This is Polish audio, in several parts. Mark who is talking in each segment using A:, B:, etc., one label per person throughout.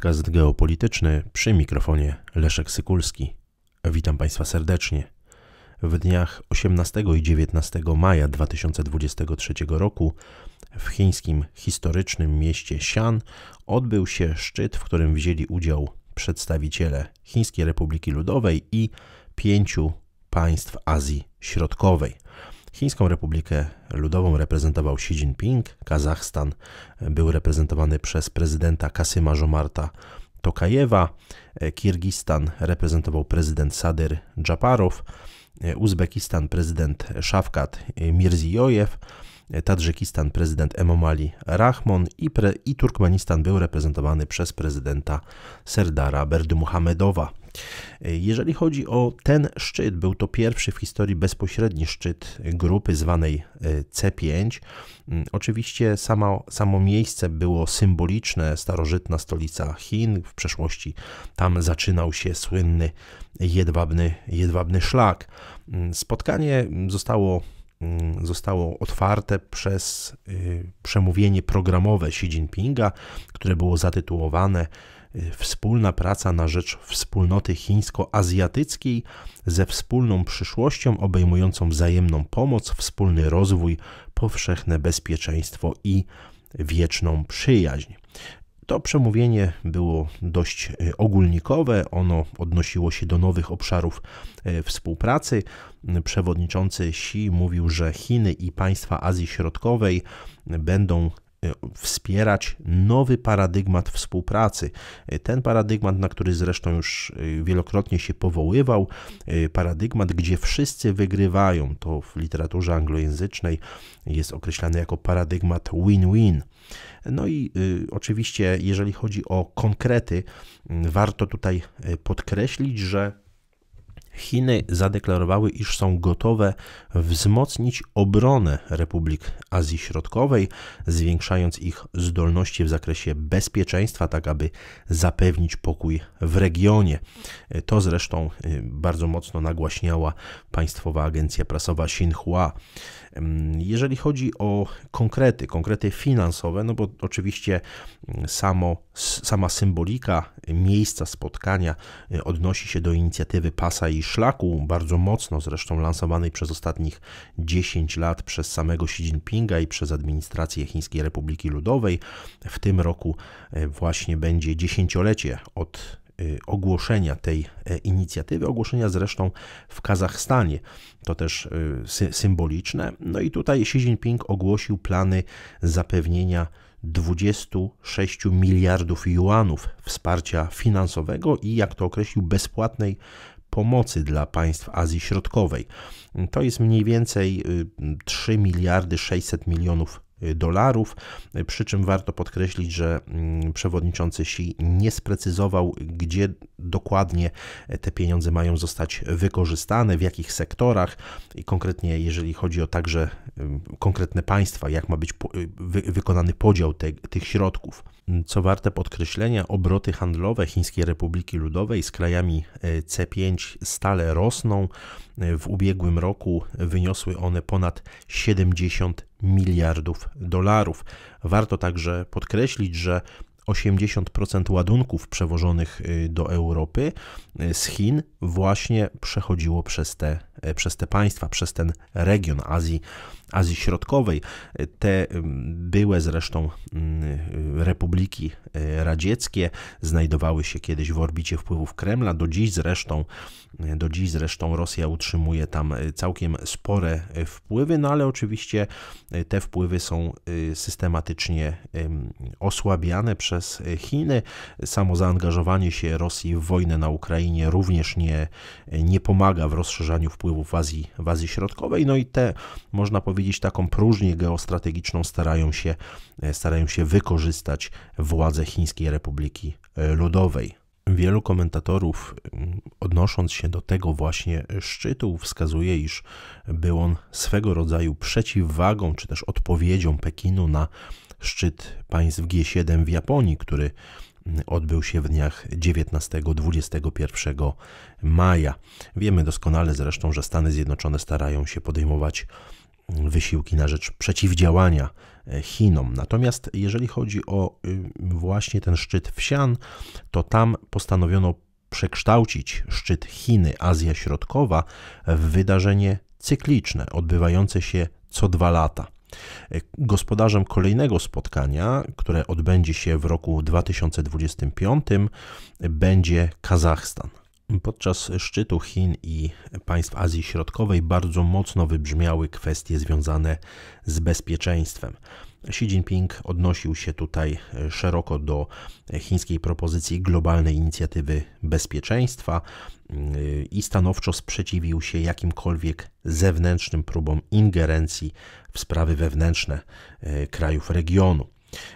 A: podcast geopolityczny przy mikrofonie Leszek Sykulski. Witam Państwa serdecznie. W dniach 18 i 19 maja 2023 roku w chińskim historycznym mieście Xi'an odbył się szczyt, w którym wzięli udział przedstawiciele Chińskiej Republiki Ludowej i pięciu państw Azji Środkowej – Chińską Republikę Ludową reprezentował Xi Jinping, Kazachstan był reprezentowany przez prezydenta Kasyma Żomarta Tokajewa, Kirgistan reprezentował prezydent Sadyr Dżaparow, Uzbekistan prezydent Szafkat Mirziyoyev, Tadżykistan prezydent Emomali Rahmon i, pre, i Turkmenistan był reprezentowany przez prezydenta Serdara Berdymuhamedowa. Jeżeli chodzi o ten szczyt, był to pierwszy w historii bezpośredni szczyt grupy zwanej e, C5. Mm, oczywiście samo, samo miejsce było symboliczne, starożytna stolica Chin. W przeszłości tam zaczynał się słynny jedwabny, jedwabny szlak. Mm, spotkanie zostało mm, zostało otwarte przez y, przemówienie programowe Xi Jinpinga, które było zatytułowane wspólna praca na rzecz wspólnoty chińsko-azjatyckiej ze wspólną przyszłością obejmującą wzajemną pomoc, wspólny rozwój, powszechne bezpieczeństwo i wieczną przyjaźń. To przemówienie było dość e, ogólnikowe, ono odnosiło się do nowych obszarów e, współpracy. Przewodniczący Xi mówił, że Chiny i państwa Azji Środkowej będą E, wspierać nowy paradygmat współpracy. E, ten paradygmat, na który zresztą już e, wielokrotnie się powoływał, paradygmat, gdzie wszyscy wygrywają, to w literaturze anglojęzycznej jest określany jako paradygmat win-win. No i oczywiście, jeżeli chodzi o konkrety, warto tutaj podkreślić, że Chiny zadeklarowały, iż są gotowe wzmocnić obronę republik Azji Środkowej, zwiększając ich zdolności w zakresie bezpieczeństwa, tak aby zapewnić pokój w regionie. To zresztą y, bardzo mocno nagłaśniała państwowa agencja prasowa Xinhua. Jeżeli chodzi o konkrety, konkrety finansowe, no bo oczywiście samo, sama symbolika miejsca spotkania e, odnosi się do inicjatywy Pasa i Szlaku, bardzo mocno zresztą lansowanej przez ostatnich 10 lat przez samego Xi Jinpinga i przez administrację Chińskiej Republiki Ludowej. W tym roku e, właśnie będzie dziesięciolecie od Y, ogłoszenia tej e, inicjatywy, ogłoszenia zresztą w Kazachstanie. To też y, symboliczne. No i tutaj Xi Jinping ogłosił plany zapewnienia 26 miliardów juanów wsparcia finansowego i, jak to określił, bezpłatnej pomocy dla państw Azji Środkowej. To jest mniej więcej 3 y, miliardy 600 milionów dolarów. Przy czym warto podkreślić, że mm, przewodniczący Xi nie sprecyzował, gdzie dokładnie te pieniądze mają zostać wykorzystane, w jakich sektorach i konkretnie jeżeli chodzi o także mm, konkretne państwa, jak ma być y, wykonany podział te, tych środków. Co warte podkreślenia, obroty handlowe Chińskiej Republiki Ludowej z krajami e, C5 stale rosną. W ubiegłym roku wyniosły one ponad 70 miliardów dolarów. Warto także podkreślić, że 80% ładunków przewożonych y, do Europy y, z Chin właśnie przechodziło przez te, y, przez te państwa, przez ten region Azji, Azji Środkowej. Te były zresztą mm, republiki radzieckie znajdowały się kiedyś w orbicie wpływów Kremla, do dziś zresztą do dziś zresztą Rosja utrzymuje tam y, całkiem spore y, wpływy, no ale oczywiście y, te wpływy są systematycznie osłabiane przez Chiny. Samo zaangażowanie się Rosji w wojnę na Ukrainie również nie, nie pomaga w rozszerzaniu wpływów w Azji, w Azji Środkowej. No i te, można powiedzieć, taką próżnię geostrategiczną starają się, starają się wykorzystać władze Chińskiej Republiki Ludowej. Wielu komentatorów, mm, odnosząc się do tego właśnie szczytu, wskazuje, iż był on swego rodzaju przeciwwagą czy też odpowiedzią Pekinu na szczyt państw G7 w Japonii, który mm, odbył się w dniach 19-21 maja. Wiemy doskonale zresztą, że Stany Zjednoczone starają się podejmować wysiłki na rzecz przeciwdziałania e, Chinom. Natomiast jeżeli chodzi o y, właśnie ten szczyt wsian, to tam postanowiono przekształcić szczyt Chiny Azja Środkowa w wydarzenie cykliczne, odbywające się co dwa lata. E, gospodarzem kolejnego spotkania, które odbędzie się w roku 2025, będzie Kazachstan. Podczas szczytu Chin i państw Azji Środkowej bardzo mocno wybrzmiały kwestie związane z bezpieczeństwem. Xi Jinping odnosił się tutaj e, szeroko do chińskiej propozycji globalnej inicjatywy bezpieczeństwa mm, i stanowczo sprzeciwił się jakimkolwiek zewnętrznym próbom ingerencji w sprawy wewnętrzne e, krajów regionu.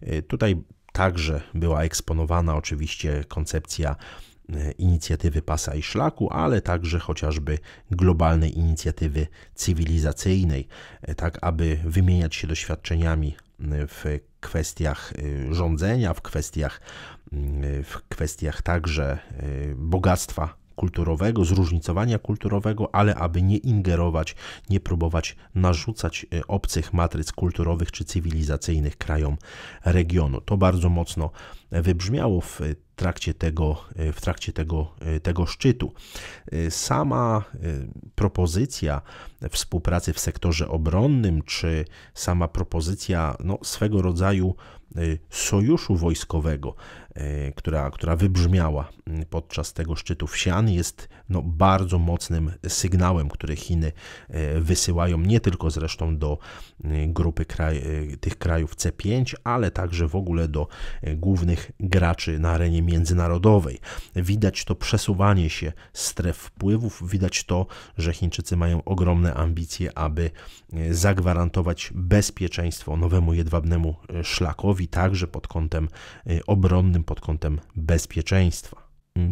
A: E, tutaj także była eksponowana oczywiście koncepcja E, inicjatywy Pasa i Szlaku, ale także chociażby globalnej inicjatywy cywilizacyjnej, e, tak aby wymieniać się doświadczeniami w kwestiach e, rządzenia, w kwestiach, w kwestiach także bogactwa kulturowego, zróżnicowania kulturowego, ale aby nie ingerować, nie próbować narzucać e, obcych matryc kulturowych czy cywilizacyjnych krajom regionu. To bardzo mocno e, wybrzmiało w trakcie tego, e, w trakcie tego, tego szczytu. Sama propozycja współpracy w sektorze obronnym, czy sama propozycja no, swego rodzaju sojuszu wojskowego E, która, która wybrzmiała mm, podczas tego szczytu w Sian, jest no, bardzo mocnym sygnałem, który Chiny e, wysyłają nie tylko zresztą do e, grupy kraj, tych krajów C5, ale także w ogóle do głównych graczy na arenie międzynarodowej. Widać to przesuwanie się stref wpływów, widać to, że Chińczycy mają ogromne ambicje, aby zagwarantować bezpieczeństwo nowemu jedwabnemu szlakowi, także pod kątem obronnym, pod kątem bezpieczeństwa.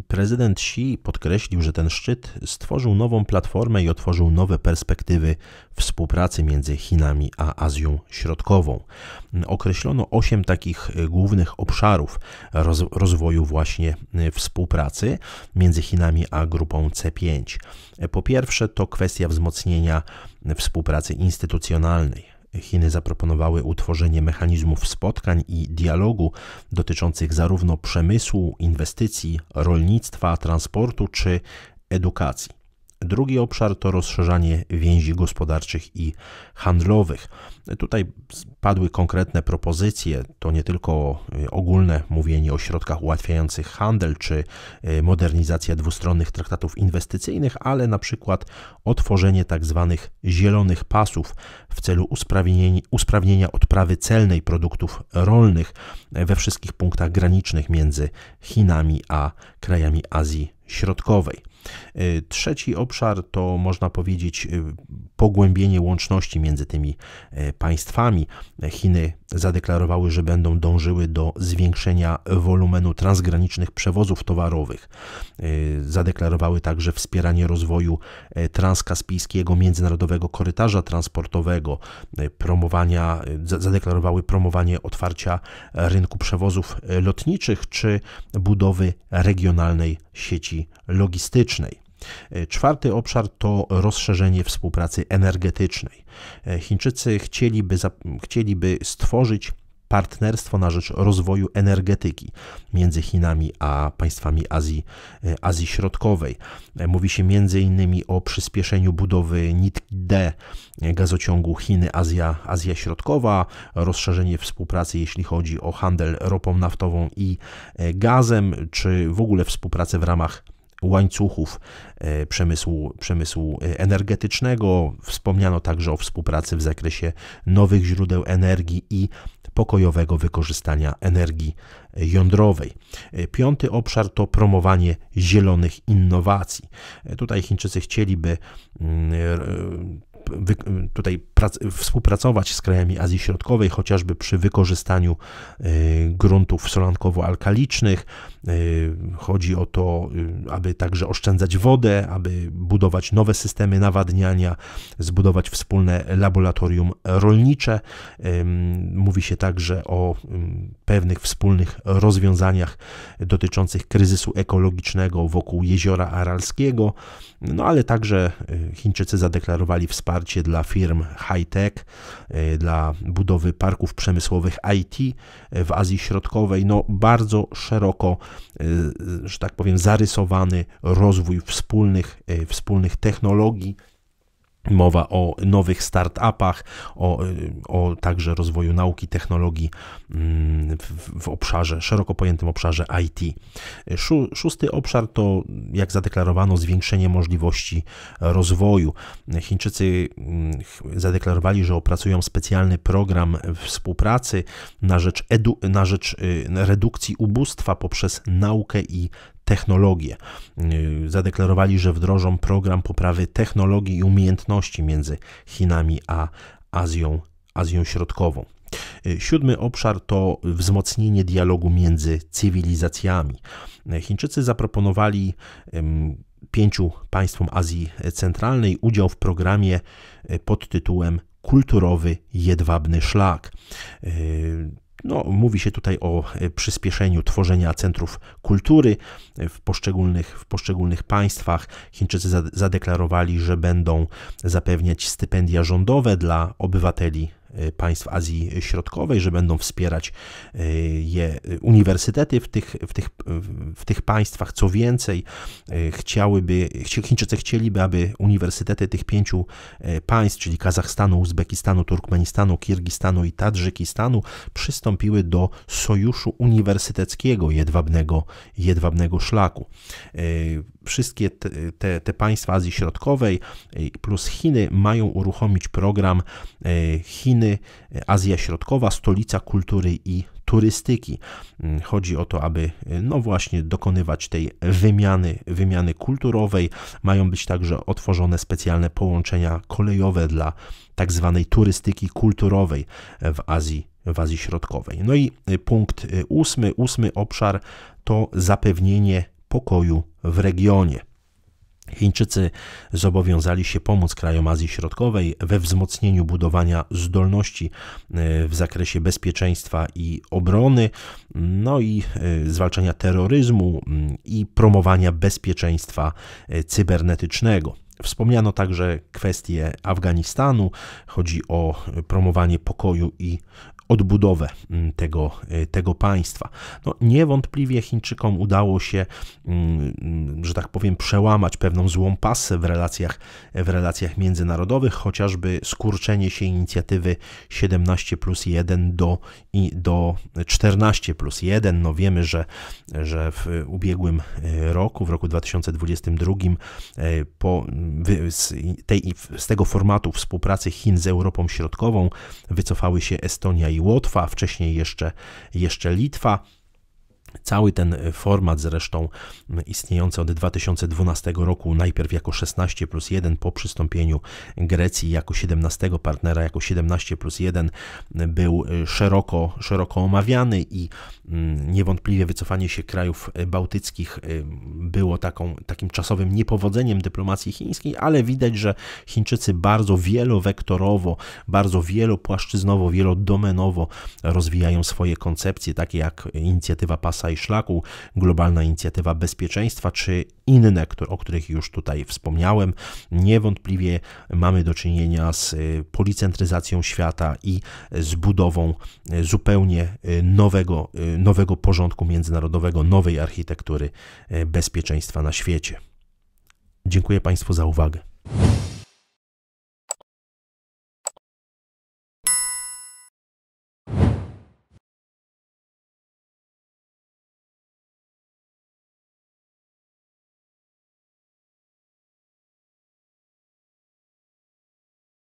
A: Prezydent Xi podkreślił, że ten szczyt stworzył nową platformę i otworzył nowe perspektywy współpracy między Chinami a Azją Środkową. Określono osiem takich głównych obszarów rozwoju właśnie współpracy między Chinami a grupą C5. Po pierwsze to kwestia wzmocnienia współpracy instytucjonalnej. Chiny zaproponowały utworzenie mechanizmów spotkań i dialogu dotyczących zarówno przemysłu, inwestycji, rolnictwa, transportu czy edukacji. Drugi obszar to rozszerzanie więzi gospodarczych i handlowych. Tutaj padły konkretne propozycje, to nie tylko y, ogólne mówienie o środkach ułatwiających handel czy y, modernizacja dwustronnych traktatów inwestycyjnych, ale na przykład otworzenie tzw. Tak zielonych pasów w celu usprawnienia odprawy celnej produktów rolnych we wszystkich punktach granicznych między Chinami a krajami Azji Środkowej. Y, trzeci obszar to można powiedzieć y, pogłębienie łączności między tymi y, państwami. Chiny zadeklarowały, że będą dążyły do zwiększenia wolumenu transgranicznych przewozów towarowych. Zadeklarowały także wspieranie rozwoju transkaspijskiego międzynarodowego korytarza transportowego, promowania, zadeklarowały promowanie otwarcia rynku przewozów lotniczych czy budowy regionalnej sieci logistycznej klimatycznej. E, czwarty obszar to rozszerzenie współpracy energetycznej. E, Chińczycy chcieliby, chcieliby stworzyć partnerstwo na rzecz rozwoju energetyki między Chinami a państwami Azji, e, Azji Środkowej. Mówi się m.in. o przyspieszeniu budowy nitki D gazociągu Chiny-Azja Azja Środkowa, rozszerzenie współpracy jeśli chodzi o handel ropą naftową i gazem, czy w ogóle współpracę w ramach łańcuchów e, przemysłu, przemysłu e, energetycznego. Wspomniano także o współpracy w zakresie nowych źródeł energii i pokojowego wykorzystania energii e, jądrowej. Piąty obszar to promowanie zielonych innowacji. Tutaj Chińczycy chcieliby mm, tutaj współpracować z krajami Azji Środkowej, chociażby przy wykorzystaniu y, gruntów solankowo-alkalicznych. Y, chodzi o to, y, aby także oszczędzać wodę, aby budować nowe systemy nawadniania, zbudować wspólne laboratorium rolnicze. Mówi się także o pewnych wspólnych rozwiązaniach dotyczących kryzysu ekologicznego wokół jeziora Aralskiego, no ale także Chińczycy zadeklarowali wsparcie dla firm high-tech, e, dla budowy parków przemysłowych IT e, w Azji Środkowej. No, bardzo szeroko, e, że tak powiem, zarysowany rozwój wspólnych, wspólnych technologii Mowa o nowych startupach, o, y, o także rozwoju nauki, technologii mm, w, w, obszarze, szeroko pojętym obszarze IT. Szósty obszar to, jak zadeklarowano, zwiększenie możliwości rozwoju. Chińczycy mm, zadeklarowali, że opracują specjalny program współpracy na rzecz, edu, na rzecz y, redukcji ubóstwa poprzez naukę i technologię. Y, zadeklarowali, że wdrożą program poprawy technologii i umiejętności między Chinami a Azją, Azją Środkową. Y, siódmy obszar to wzmocnienie dialogu między cywilizacjami. Y, Chińczycy zaproponowali pięciu państwom Azji Centralnej udział w programie pod tytułem Kulturowy Jedwabny Szlak. No, mówi się tutaj o e, przyspieszeniu tworzenia centrów kultury e, w poszczególnych, w poszczególnych państwach. Chińczycy zadeklarowali, że będą zapewniać stypendia rządowe dla obywateli Y, państw Azji Środkowej, że będą wspierać y, je uniwersytety w tych, w tych, w tych państwach. Co więcej, y, chciałyby, Chińczycy chcieliby, aby uniwersytety tych pięciu państw, czyli Kazachstanu, Uzbekistanu, Turkmenistanu, Kirgistanu i Tadżykistanu, przystąpiły do sojuszu uniwersyteckiego jedwabnego, jedwabnego szlaku. Wszystkie te, te państwa Azji Środkowej plus Chiny mają uruchomić program Chin Chiny, Azja Środkowa, stolica kultury i turystyki. Chodzi o to, aby no właśnie dokonywać tej wymiany, wymiany kulturowej. Mają być także otworzone specjalne połączenia kolejowe dla tak zwanej turystyki kulturowej w Azji w Azji Środkowej. No i punkt ósmy, ósmy obszar to zapewnienie pokoju w regionie. Chińczycy zobowiązali się pomóc krajom Azji Środkowej we wzmocnieniu budowania zdolności e, w zakresie bezpieczeństwa i obrony, no i e, zwalczania terroryzmu mm, i promowania bezpieczeństwa e, cybernetycznego. Wspomniano także kwestię Afganistanu. Chodzi o promowanie pokoju i odbudowę mm, tego, y, tego państwa. No, niewątpliwie Chińczykom udało się, mm, że tak powiem, przełamać pewną złą pasę w relacjach, w relacjach międzynarodowych, chociażby skurczenie się inicjatywy 17 plus 1 do i do 14 plus 1. No wiemy, że, że w ubiegłym e, roku, w roku 2022 e, po, z, tej, z tego formatu współpracy Chin z Europą Środkową wycofały się Estonia i Łotwa, wcześniej jeszcze, jeszcze Litwa. Cały ten e, format zresztą istniejący od 2012 roku, najpierw jako 16 plus 1 po przystąpieniu Grecji jako 17 partnera, jako 17 plus 1 był e, szeroko, szeroko omawiany i niewątpliwie wycofanie się krajów e, bałtyckich było taką, takim czasowym niepowodzeniem dyplomacji chińskiej, ale widać, że Chińczycy bardzo wielowektorowo, bardzo wielopłaszczyznowo, wielodomenowo rozwijają swoje koncepcje, takie jak inicjatywa pasa pasa i szlaku, globalna inicjatywa bezpieczeństwa czy inne, o których już tutaj wspomniałem. Niewątpliwie mamy do czynienia z y, policentryzacją świata i z budową y, zupełnie y, nowego, nowego porządku międzynarodowego, nowej architektury bezpieczeństwa na świecie. Dziękuję Państwu za uwagę.